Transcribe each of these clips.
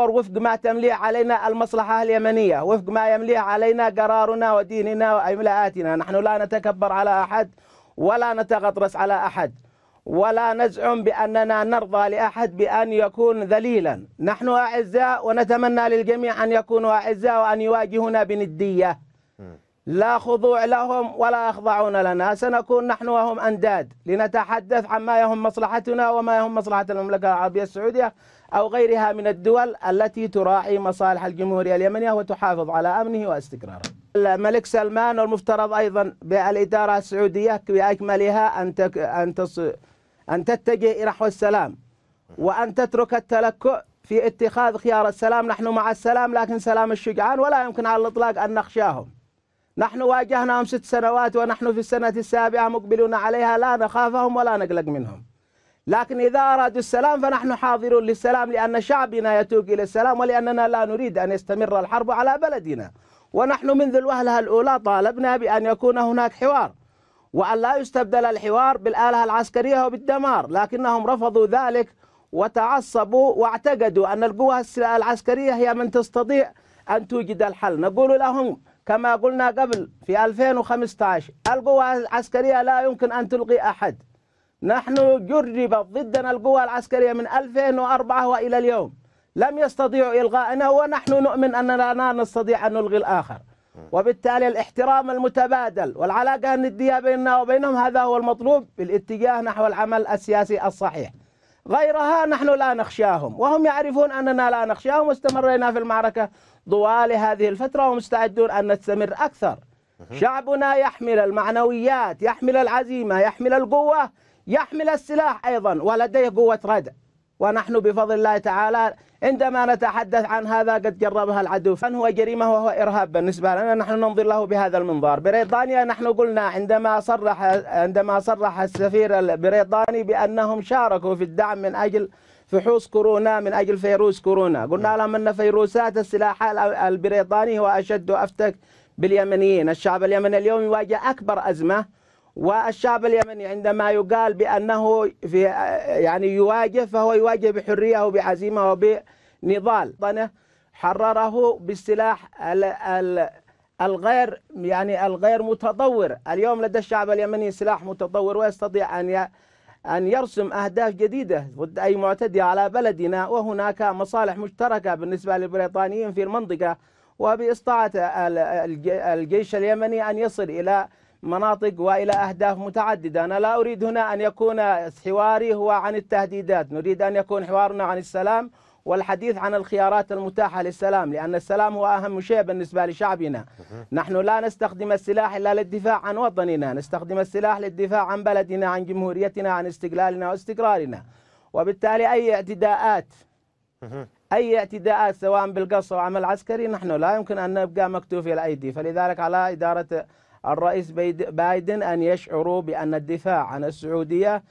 وفق ما تمليه علينا المصلحة اليمنية وفق ما يمليه علينا قرارنا وديننا وإملاءاتنا نحن لا نتكبر على أحد ولا نتغطرس على أحد ولا نزعم بأننا نرضى لأحد بأن يكون ذليلا نحن أعزاء ونتمنى للجميع أن يكونوا أعزاء وأن يواجهونا بندية لا خضوع لهم ولا يخضعون لنا سنكون نحن وهم أنداد لنتحدث عما يهم مصلحتنا وما يهم مصلحة المملكة العربية السعودية أو غيرها من الدول التي تراعي مصالح الجمهورية اليمنية وتحافظ على أمنه واستقراره الملك سلمان والمفترض أيضا بالإدارة السعودية بأكملها أن أن أن تتجه نحو السلام وأن تترك التلكؤ في اتخاذ خيار السلام نحن مع السلام لكن سلام الشجعان ولا يمكن على الإطلاق أن نخشاهم نحن واجهناهم ست سنوات ونحن في السنة السابعة مقبلون عليها لا نخافهم ولا نقلق منهم لكن إذا أرادوا السلام فنحن حاضرون للسلام لأن شعبنا يتوق إلى السلام ولأننا لا نريد أن يستمر الحرب على بلدنا ونحن منذ الوهلة الأولى طالبنا بأن يكون هناك حوار وأن لا يستبدل الحوار بالآلة العسكرية وبالدمار لكنهم رفضوا ذلك وتعصبوا واعتقدوا أن القوة العسكرية هي من تستطيع أن توجد الحل نقول لهم كما قلنا قبل في 2015 القوى العسكرية لا يمكن أن تلقي أحد نحن جربت ضدنا القوى العسكرية من 2004 وإلى اليوم لم يستطيعوا إلغائنا ونحن نؤمن أننا لا نستطيع أن نلغي الآخر وبالتالي الاحترام المتبادل والعلاقة الندية بيننا وبينهم هذا هو المطلوب بالاتجاه نحو العمل السياسي الصحيح غيرها نحن لا نخشاهم وهم يعرفون أننا لا نخشاهم واستمرينا في المعركة طوال هذه الفترة ومستعدون أن نستمر أكثر شعبنا يحمل المعنويات يحمل العزيمة يحمل القوة يحمل السلاح أيضا ولديه قوة ردع ونحن بفضل الله تعالى عندما نتحدث عن هذا قد جربها العدو فان هو جريمة وهو إرهاب بالنسبة لنا نحن ننظر له بهذا المنظار بريطانيا نحن قلنا عندما صرح عندما صرح السفير البريطاني بأنهم شاركوا في الدعم من أجل فحوص كورونا من أجل فيروس كورونا قلنا لهم أن فيروسات السلاح البريطاني هو أشد وأفتك باليمنيين الشعب اليمني اليوم يواجه أكبر أزمة والشعب اليمني عندما يقال بأنه في يعني يواجه فهو يواجه بحرية وبعزيمة وبنضال حرره بالسلاح الغير يعني الغير متطور اليوم لدى الشعب اليمني سلاح متطور ويستطيع أن أن يرسم أهداف جديدة ضد أي معتدي على بلدنا وهناك مصالح مشتركة بالنسبة للبريطانيين في المنطقة وبإستطاعة الجيش اليمني أن يصل إلى مناطق والى اهداف متعدده، انا لا اريد هنا ان يكون حواري هو عن التهديدات، نريد ان يكون حوارنا عن السلام والحديث عن الخيارات المتاحه للسلام، لان السلام هو اهم شيء بالنسبه لشعبنا. نحن لا نستخدم السلاح الا للدفاع عن وطننا، نستخدم السلاح للدفاع عن بلدنا، عن جمهوريتنا، عن استقلالنا واستقرارنا. وبالتالي اي اعتداءات اي اعتداءات سواء بالقصف او عمل عسكري نحن لا يمكن ان نبقى مكتوفي الايدي، فلذلك على اداره الرئيس بايدن أن يشعروا بأن الدفاع عن السعودية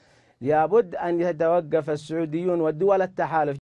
لابد أن يتوقف السعوديون والدول التحالف